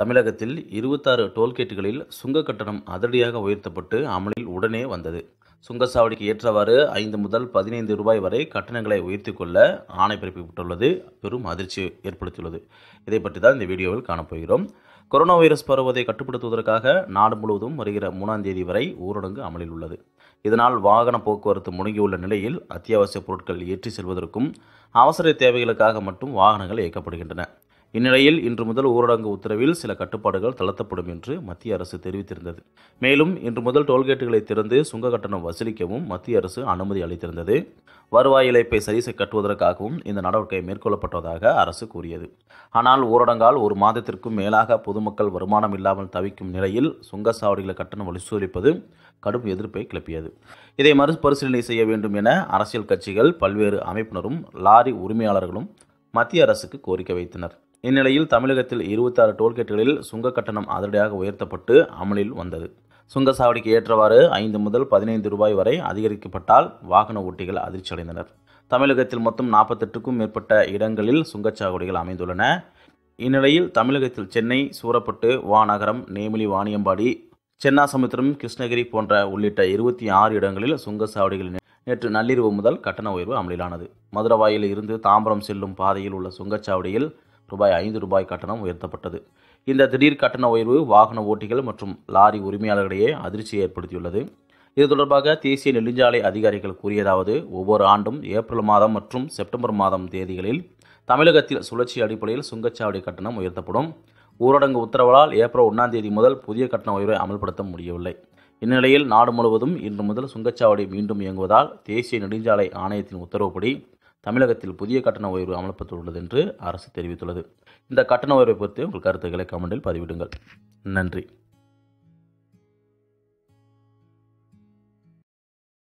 தமிழகத்தில் இருபத்தாறு டோல்கேட்டுகளில் சுங்க கட்டணம் அதிரடியாக உயர்த்தப்பட்டு அமலில் உடனே வந்தது சுங்கச்சாவடிக்கு ஏற்றவாறு ஐந்து முதல் பதினைந்து ரூபாய் வரை கட்டணங்களை உயர்த்தி கொள்ள ஆணை பிறப்பிக்கப்பட்டுள்ளது பெரும் அதிர்ச்சி ஏற்படுத்தியுள்ளது இதை பற்றி தான் இந்த வீடியோவில் காணப்போகிறோம் கொரோனா வைரஸ் பரவுவதை கட்டுப்படுத்துவதற்காக நாடு முழுவதும் வருகிற மூணாம் தேதி வரை ஊரடங்கு அமலில் உள்ளது இதனால் வாகன போக்குவரத்து முடங்கியுள்ள நிலையில் அத்தியாவசிய பொருட்கள் ஏற்றி செல்வதற்கும் அவசர தேவைகளுக்காக மட்டும் வாகனங்கள் இயக்கப்படுகின்றன இந்நிலையில் இன்று முதல் ஊரடங்கு உத்தரவில் சில கட்டுப்பாடுகள் தளர்த்தப்படும் என்று மத்திய அரசு தெரிவித்திருந்தது மேலும் இன்று முதல் டோல்கேட்டுகளை திறந்து சுங்க கட்டணம் வசூலிக்கவும் மத்திய அரசு அனுமதி அளித்திருந்தது வருவாய் இழைப்பை சரி கட்டுவதற்காகவும் இந்த நடவடிக்கை மேற்கொள்ளப்பட்டதாக அரசு கூறியது ஆனால் ஊரடங்கால் ஒரு மாதத்திற்கும் மேலாக பொதுமக்கள் வருமானம் இல்லாமல் தவிக்கும் நிலையில் சுங்கச்சாவடிகளை கட்டணம் வசூலிப்பது கடும் எதிர்ப்பை கிளப்பியது இதை மறுபரிசீலனை செய்ய வேண்டும் என அரசியல் கட்சிகள் பல்வேறு அமைப்பினரும் லாரி உரிமையாளர்களும் மத்திய அரசுக்கு கோரிக்கை வைத்தனர் இந்நிலையில் தமிழகத்தில் இருபத்தாறு டோல்கேட்டுகளில் சுங்க கட்டணம் அதிரடியாக உயர்த்தப்பட்டு அமலில் வந்தது சுங்கச்சாவடிக்கு ஏற்றவாறு ஐந்து முதல் பதினைந்து ரூபாய் வரை அதிகரிக்கப்பட்டால் வாகன ஓட்டிகள் அதிர்ச்சி அடைந்தனர் தமிழகத்தில் மொத்தம் நாற்பத்தெட்டுக்கும் மேற்பட்ட இடங்களில் சுங்கச்சாவடிகள் அமைந்துள்ளன இந்நிலையில் தமிழகத்தில் சென்னை சூரப்பட்டு வானகரம் நேமிலி வாணியம்பாடி சென்னாசமுத்திரம் கிருஷ்ணகிரி போன்ற உள்ளிட்ட இருபத்தி ஆறு இடங்களில் சுங்கச்சாவடிகள் நேற்று நள்ளிரவு முதல் கட்டண உயர்வு அமலிலானது மதுரவாயில் இருந்து தாம்பரம் செல்லும் பாதையில் உள்ள சுங்கச்சாவடியில் ரூபாய் ஐந்து ரூபாய் கட்டணம் உயர்த்தப்பட்டது இந்த திடீர் கட்டண உயர்வு வாகன ஓட்டிகள் மற்றும் லாரி உரிமையாளர்களிடையே அதிர்ச்சியை ஏற்படுத்தியுள்ளது இது தொடர்பாக தேசிய நெடுஞ்சாலை அதிகாரிகள் கூறியதாவது ஒவ்வொரு ஆண்டும் ஏப்ரல் மாதம் மற்றும் செப்டம்பர் மாதம் தேதிகளில் தமிழகத்தில் சுழற்சி அடிப்படையில் சுங்கச்சாவடி கட்டணம் உயர்த்தப்படும் ஊரடங்கு உத்தரவால் ஏப்ரல் ஒன்றாம் தேதி முதல் புதிய கட்டண உயர்வை அமல்படுத்த முடியவில்லை இந்நிலையில் நாடு முழுவதும் இன்று முதல் சுங்கச்சாவடி மீண்டும் இயங்குவதால் தேசிய நெடுஞ்சாலை ஆணையத்தின் உத்தரவுப்படி தமிழகத்தில் புதிய கட்டண உயர்வு அமலப்பட்டுள்ளது என்று அரசு தெரிவித்துள்ளது இந்த கட்டண உயர்வை பற்றி உங்கள் கருத்துக்களை கமெண்டில் பதிவிடுங்கள் நன்றி